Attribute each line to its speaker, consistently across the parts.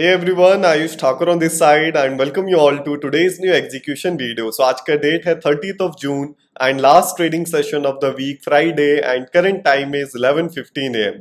Speaker 1: Hey one Ayush Thakur on this side and welcome you all to today's new execution video so आज का date है thirty of June and last trading session of the week Friday and current time is 11:15 fifteen AM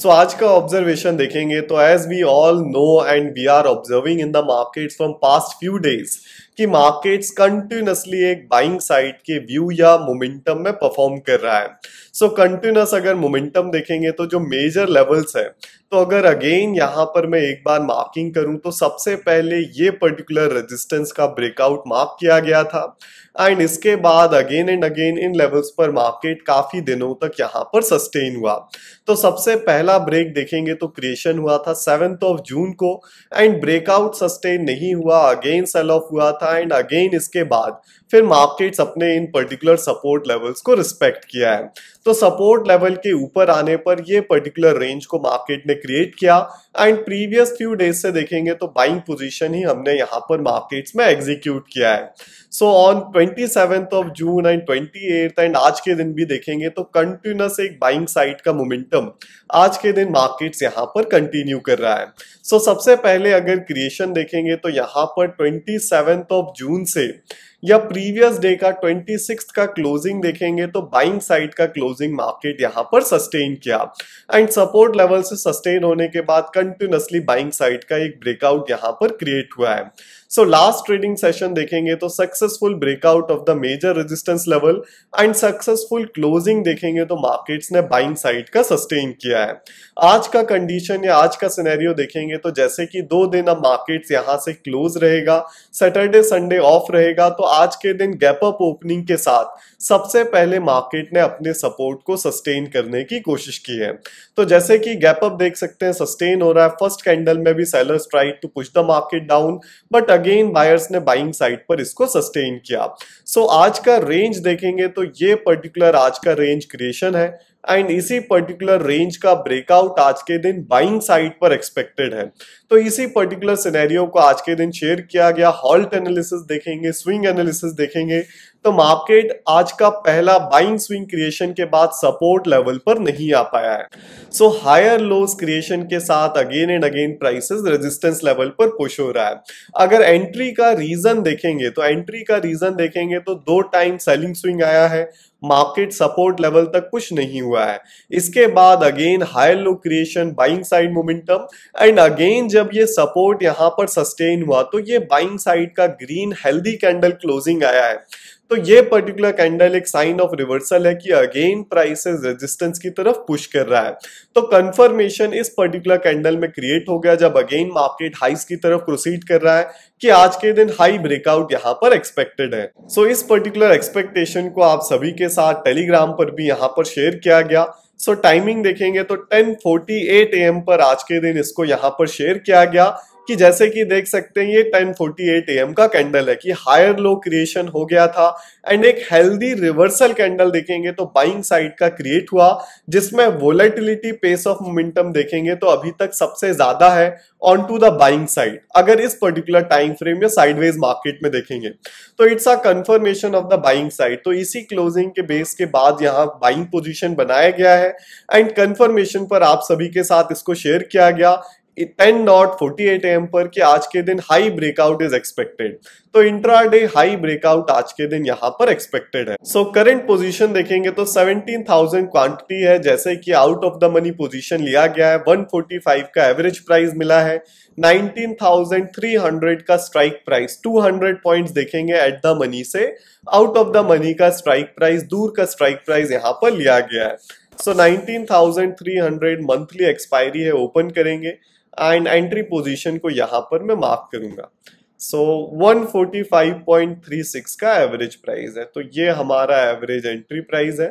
Speaker 1: so आज का observation देखेंगे तो as we all know and we are observing in the market from past few days कि market continuously एक buying side के view या momentum में perform कर रहा है सो so, कंटिन्यूस अगर मोमेंटम देखेंगे तो जो मेजर लेवल्स है तो अगर अगेन यहां पर मैं एक बार मार्किंग करूं तो सबसे पहले ये पर्टिकुलर रेजिस्टेंस का ब्रेकआउट मार्क किया गया था एंड इसके बाद अगेन एंड अगेन इन लेवल्स पर मार्केट काफ़ी दिनों तक यहाँ पर सस्टेन हुआ तो सबसे पहला ब्रेक देखेंगे तो क्रिएशन हुआ था सेवेंथ ऑफ जून को एंड ब्रेकआउट सस्टेन नहीं हुआ अगेन सेल ऑफ हुआ था एंड अगेन इसके बाद फिर मार्केट्स अपने इन पर्टिकुलर सपोर्ट लेवल्स को रिस्पेक्ट किया है तो सपोर्ट लेवल के ऊपर आने पर ये पर्टिकुलर रेंज को मार्केट ने क्रिएट किया एंड प्रीवियस फ्यू डेज से देखेंगे तो बाइंग पोजीशन ही हमने यहाँ पर मार्केट्स में एग्जीक्यूट किया है so on twenty of June and twenty and आज के दिन भी देखेंगे तो कंटिन्यूस एक बाइंग साइड का मोमेंटम आज के दिन मार्केट्स यहाँ पर कंटिन्यू कर रहा है सो so, सबसे पहले अगर क्रिएशन देखेंगे तो यहाँ पर ट्वेंटी ऑफ जून से या प्रीवियस डे का ट्वेंटी सिक्स का क्लोजिंग देखेंगे तो बाइंग साइड का क्लोजिंग मार्केट यहां पर सस्टेन किया एंड सपोर्ट लेवल से सस्टेन होने के बाद कंटिन्यूसली बाइंग साइड का एक ब्रेकआउट यहां पर क्रिएट हुआ है सो लास्ट ट्रेडिंग सेशन देखेंगे तो successful breakout of the major resistance level and successful closing देखेंगे तो मार्केट्स ने बाइंग साइड का सस्टेन किया है आज का कंडीशन या आज का सिनेरियो देखेंगे तो जैसे कि दो दिन अब मार्केट्स यहां से क्लोज रहेगा सैटरडे संडे ऑफ रहेगा तो आज के दिन गैप अप ओपनिंग के साथ सबसे पहले मार्केट ने अपने सपोर्ट को सस्टेन करने की कोशिश की है तो जैसे कि गैप अप देख सकते हैं सस्टेन हो रहा है फर्स्ट कैंडल में भी sellers tried to push the market down but again buyers ने बाइंग साइड पर इसको सस्टेन किया सो so, आज का रेंज देखेंगे तो ये पर्टिकुलर आज का रेंज क्रिएशन है एंड इसी पर्टिकुलर रेंज का ब्रेकआउट आज के दिन बाइंग साइड पर एक्सपेक्टेड है तो इसी पर्टिकुलर सिनेरियो को आज के दिन शेयर किया गया हॉल्ट एनालिसिस देखेंगे स्विंग एनालिसिस देखेंगे तो मार्केट आज का पहला बाइंग स्विंग क्रिएशन के बाद सपोर्ट लेवल पर नहीं आ पाया है सो हायर लोस क्रिएशन के साथ again and again prices resistance level पर पुश हो रहा है अगर एंट्री का रीजन देखेंगे तो एंट्री का रीजन देखेंगे तो दो टाइम सेलिंग स्विंग आया है मार्केट सपोर्ट लेवल तक कुछ नहीं हुआ है इसके बाद again higher low creation buying side momentum and again जब ये सपोर्ट यहाँ पर सस्टेन हुआ तो ये बाइंग साइड का ग्रीन हेल्दी कैंडल क्लोजिंग आया है तो ये पर्टिकुलर कैंडल एक साइन ऑफ रिवर्सल है कि अगेन प्राइसेस रेजिस्टेंस की तरफ पुश कर रहा है तो कंफर्मेशन इस पर्टिकुलर कैंडल में क्रिएट हो गया जब अगेन मार्केट हाइस की तरफ प्रोसीड कर रहा है कि आज के दिन हाई ब्रेकआउट यहाँ पर एक्सपेक्टेड है सो so, इस पर्टिकुलर एक्सपेक्टेशन को आप सभी के साथ टेलीग्राम पर भी यहाँ पर शेयर किया गया सो so, टाइमिंग देखेंगे तो 10:48 फोर्टी एम पर आज के दिन इसको यहाँ पर शेयर किया गया कि जैसे कि देख सकते हैं ये 10:48 फोर्टी एट एम का कैंडल है कि हायर लो क्रिएशन हो गया था एंड एक हेल्दी रिवर्सल कैंडल देखेंगे तो बाइंग साइड का क्रिएट हुआ जिसमें वोलेटिलिटी पेस ऑफ मोमेंटम देखेंगे तो अभी तक सबसे ज्यादा है on to the buying side अगर इस पर्टिकुलर टाइम फ्रेम या साइडवेज मार्केट में देखेंगे तो it's a confirmation of the buying side तो इसी क्लोजिंग के बेस के बाद यहाँ बाइंग पोजिशन बनाया गया है एंड कंफर्मेशन पर आप सभी के साथ इसको शेयर किया गया ten dot forty eight AM पर कि आज के दिन हाई ब्रेकआउट इज एक्सपेक्टेड तो इंट्रा डे हाई ब्रेकआउट आज के दिन यहां पर एक्सपेक्टेड है सो करेंट पोजिशन देखेंगे तो सेवनटीन थाउजेंड क्वांटिटी है जैसे कि out of the money position लिया गया है वन फोर्टी फाइव का एवरेज प्राइस मिला है नाइनटीन थाउजेंड थ्री हंड्रेड का strike price two hundred point देखेंगे एट द मनी से आउट ऑफ द मनी का स्ट्राइक प्राइस दूर का स्ट्राइक प्राइस यहाँ पर लिया गया है so nineteen thousand three hundred monthly expiry है ओपन करेंगे एंड एंट्री पोजीशन को यहाँ पर मैं मार्क करूँगा सो so, 145.36 का एवरेज प्राइस है तो ये हमारा एवरेज एंट्री प्राइस है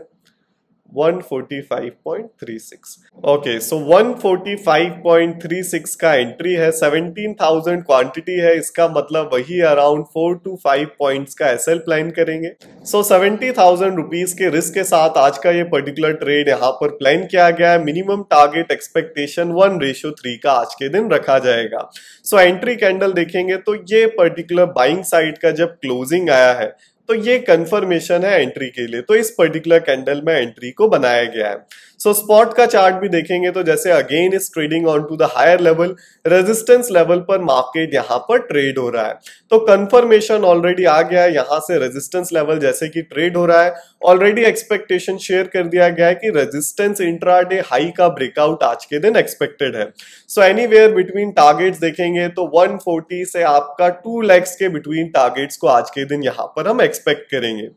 Speaker 1: 145.36 ओके सो 145.36 का एंट्री है 17,000 क्वांटिटी है इसका मतलब वही अराउंड 4 टू 5 पॉइंट्स का एसएल प्लान करेंगे सो सेवेंटी थाउजेंड रुपीज के रिस्क के साथ आज का ये पर्टिकुलर ट्रेड यहाँ पर प्लान किया गया है minimum target expectation one ratio three का आज के दिन रखा जाएगा सो so, एंट्री कैंडल देखेंगे तो ये पर्टिकुलर बाइंग साइड का जब क्लोजिंग आया है तो ये कंफर्मेशन है एंट्री के लिए तो इस पर्टिकुलर कैंडल में एंट्री को बनाया गया है सो स्पॉट का चार्ट भी देखेंगे तो जैसे अगेन इस trading on to the higher level resistance level पर मार्केट यहां पर ट्रेड हो रहा है तो कंफर्मेशन ऑलरेडी आ गया है यहां से रेजिस्टेंस लेवल जैसे कि ट्रेड हो रहा है ऑलरेडी एक्सपेक्टेशन शेयर कर दिया गया है कि रेजिस्टेंस इंट्राडे हाई का ब्रेकआउट आज के दिन एक्सपेक्टेड है सो एनी बिटवीन टारगेट्स देखेंगे तो 140 से आपका 2 लैक्स के बिटवीन टारगेट्स को आज के दिन यहाँ पर हम एक्सपेक्ट करेंगे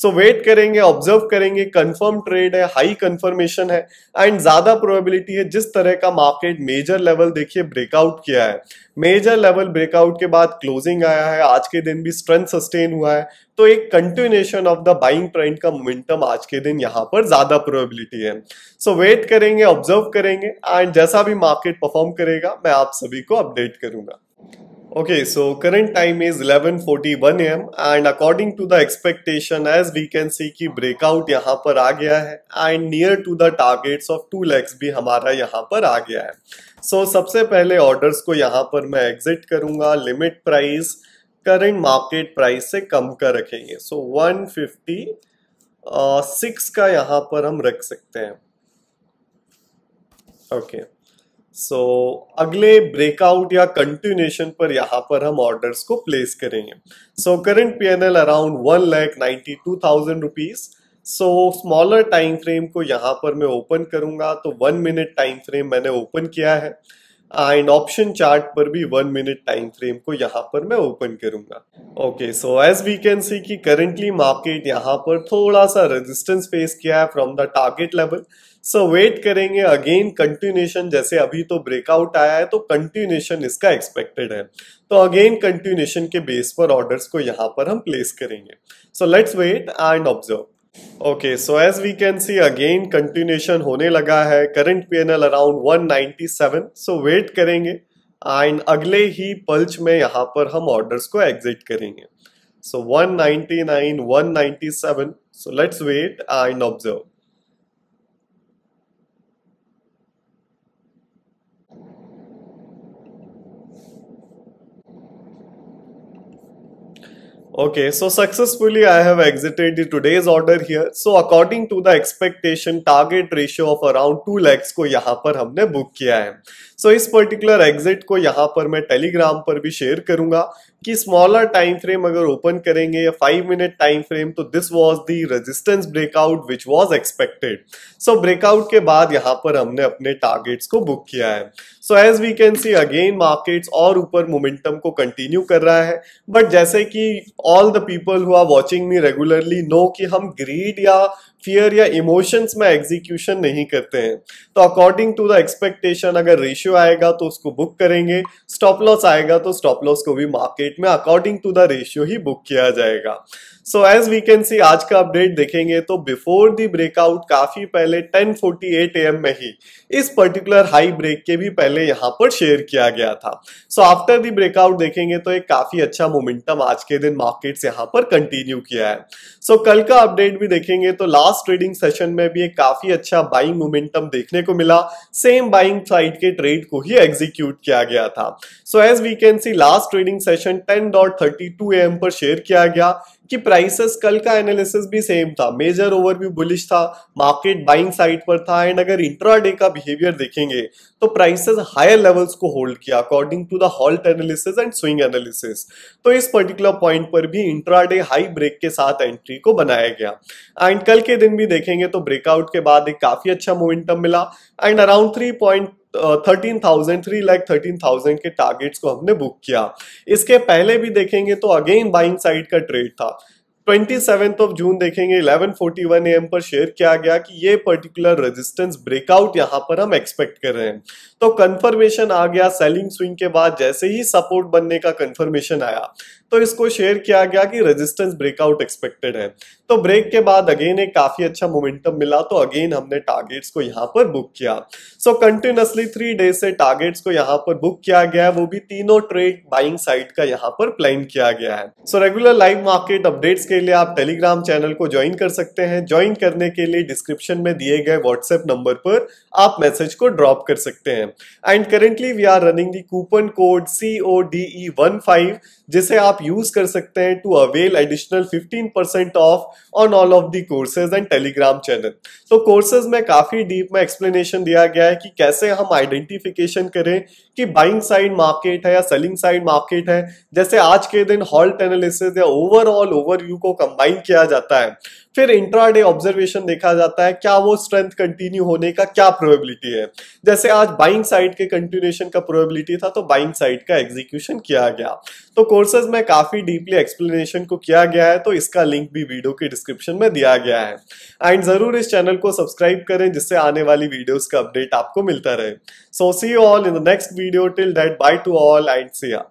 Speaker 1: सो so, वेट करेंगे ऑब्जर्व करेंगे कंफर्म ट्रेड है हाई कंफर्मेशन है एंड ज्यादा प्रोबेबिलिटी है जिस तरह का मार्केट मेजर लेवल देखिए ब्रेकआउट किया है मेजर लेवल ब्रेकआउट के बाद क्लोजिंग आया है आज के दिन भी स्ट्रेंथ सस्टेन हुआ है तो एक continuation of the buying trend का मोमेंटम आज के दिन यहाँ पर ज्यादा प्रोबेबिलिटी है सो so, वेट करेंगे ऑब्जर्व करेंगे एंड जैसा भी मार्केट परफॉर्म करेगा मैं आप सभी को अपडेट करूंगा Okay, so current time is 11:41 a.m. and according to the expectation, as we can see कि breakout यहाँ पर आ गया है and near to the targets of 2 lakhs भी हमारा यहाँ पर आ गया है. So सबसे पहले orders को यहाँ पर मैं exit करूँगा limit price current market price से कम कर रखेंगे. So 156 uh, का यहाँ पर हम रख सकते हैं. Okay. सो so, अगले ब्रेकआउट या कंटिन्यूशन पर यहाँ पर हम ऑर्डर्स को प्लेस करेंगे so current P N L around one lakh ninety two thousand rupees so smaller time frame को यहाँ पर मैं ओपन करूंगा तो वन मिनट टाइम फ्रेम मैंने ओपन किया है एंड ऑप्शन चार्ट पर भी वन मिनट टाइम फ्रेम को यहाँ पर मैं ओपन करूंगा okay so as we can see की करंटली मार्केट यहाँ पर थोड़ा सा रेजिस्टेंस फेस किया है from the target level so wait करेंगे अगेन कंटिन्यूशन जैसे अभी तो ब्रेकआउट आया है तो कंटिन्यूशन इसका एक्सपेक्टेड है तो अगेन कंटिन्यूशन के बेस पर ऑर्डर्स को यहाँ पर हम प्लेस करेंगे so let's wait and observe okay so as we can see again continuation होने लगा है current PNL around 197 so wait करेंगे एंड अगले ही पल्च में यहां पर हम ऑर्डर्स को एग्जिट करेंगे so 199 197 so let's wait and observe Okay, so successfully I have exited the today's order here. So according to the expectation target ratio of around 2 lakhs को यहाँ पर हमने book किया है. So इस particular exit को यहाँ पर मैं telegram पर भी share करूँगा कि smaller time frame अगर open करेंगे या 5 minute time frame तो this was the resistance breakout which was expected. So breakout के बाद यहाँ पर हमने अपने targets को book किया है. So as we can see again markets और ऊपर momentum को continue कर रहा है. But जैसे कि all the people who are watching me regularly know कि हम ग्रीड या फियर या इमोशंस में एग्जीक्यूशन नहीं करते हैं तो अकॉर्डिंग टू द एक्सपेक्टेशन अगर रेशियो आएगा तो उसको बुक करेंगे स्टॉप लॉस आएगा तो स्टॉप लॉस को भी मार्केट में अकॉर्डिंग टू द रेशियो ही बुक किया जाएगा so as we can see आज का अपडेट देखेंगे तो बिफोर दी ब्रेकआउट काफी पहले 10:48 एम में ही इस पर्टिकुलर हाई ब्रेक के भी पहले यहाँ पर शेयर किया गया था सो आफ्टर दी ब्रेकआउट देखेंगे तो एक काफी अच्छा मोमेंटम आज के दिन मार्केट्स यहाँ पर कंटिन्यू किया है सो so, कल का अपडेट भी देखेंगे तो लास्ट लास्ट ट्रेडिंग सेशन में भी एक काफी अच्छा बाइंग मोमेंटम देखने को मिला सेम बाइंग साइड के ट्रेड को ही एग्जीक्यूट किया गया था so as we can see last trading session ten dot thirty two AM पर शेयर किया गया कि प्राइसेस कल का एनालिसिस भी सेम था मेजर ओवरव्यू बुलिश था मार्केट बाइंग साइड पर था एंड अगर इंट्राडे का बिहेवियर देखेंगे तो प्राइसेस हायर लेवल्स को होल्ड किया according to the halt analysis and swing analysis तो इस पर्टिकुलर पॉइंट पर भी इंट्राडे हाई ब्रेक के साथ एंट्री को बनाया गया एंड कल के दिन भी देखेंगे तो ब्रेकआउट के बाद एक काफी अच्छा मोमेंटम मिला and around three point thirteen thousand three lakh thirteen thousand के टारगेट्स को हमने बुक किया इसके पहले भी देखेंगे तो अगेन बाइंग साइड का ट्रेड था ट्वेंटी सेवेंथ ऑफ जून देखेंगे इलेवन फोर्टी वन एम पर शेयर किया गया कि ये पर्टिकुलर रेजिस्टेंस ब्रेकआउट यहाँ पर हम एक्सपेक्ट कर रहे हैं तो कंफर्मेशन आ गया सेलिंग स्विंग के बाद जैसे ही सपोर्ट बनने का कंफर्मेशन आया तो इसको शेयर किया गया कि रेजिस्टेंस ब्रेकआउट एक्सपेक्टेड है तो ब्रेक के बाद अगेन एक काफी अच्छा मोमेंटम मिला तो अगेन हमने टारगेट्स को यहाँ पर बुक किया सो कंटिन्यूसली थ्री डेज से टारगेट्स को यहाँ पर बुक किया गया है वो भी तीनों ट्रेड बाइंग साइड का यहाँ पर प्लान किया गया है so regular live market updates के लिए आप टेलीग्राम चैनल को ज्वाइन कर सकते हैं ज्वाइन करने के लिए डिस्क्रिप्शन में दिए गए व्हाट्सएप नंबर पर आप मैसेज को ड्रॉप कर सकते हैं and currently we are running the coupon code C O D E one five जिसे आप यूज कर सकते हैं to avail additional 15% percent off on all of the courses and Telegram channel तो कोर्सेज में काफी डीप में एक्सप्लेनेशन दिया गया है कि कैसे हम आइडेंटिफिकेशन करें कि बाइंग साइड मार्केट है या सेलिंग साइड मार्केट है जैसे आज के दिन हॉल्ट एनालिसिस या ओवरऑल ओवरव्यू को कंबाइन किया जाता है फिर इंट्राडे ऑब्जर्वेशन देखा जाता है क्या वो स्ट्रेंथ कंटिन्यू होने का क्या प्रोबेबिलिटी है जैसे आज बाइंग साइड के कंटिन्यूएशन का प्रोबेबिलिटी था तो बाइंग साइड का एग्जीक्यूशन किया गया तो कोर्सेज में काफी डीपली एक्सप्लेनेशन को किया गया है तो इसका लिंक भी वीडियो के डिस्क्रिप्शन में दिया गया है एंड जरूर इस चैनल को सब्सक्राइब करें जिससे आने वाली वीडियोस का अपडेट आपको मिलता रहे So see you all in the next video. Till that, bye to all and see ya.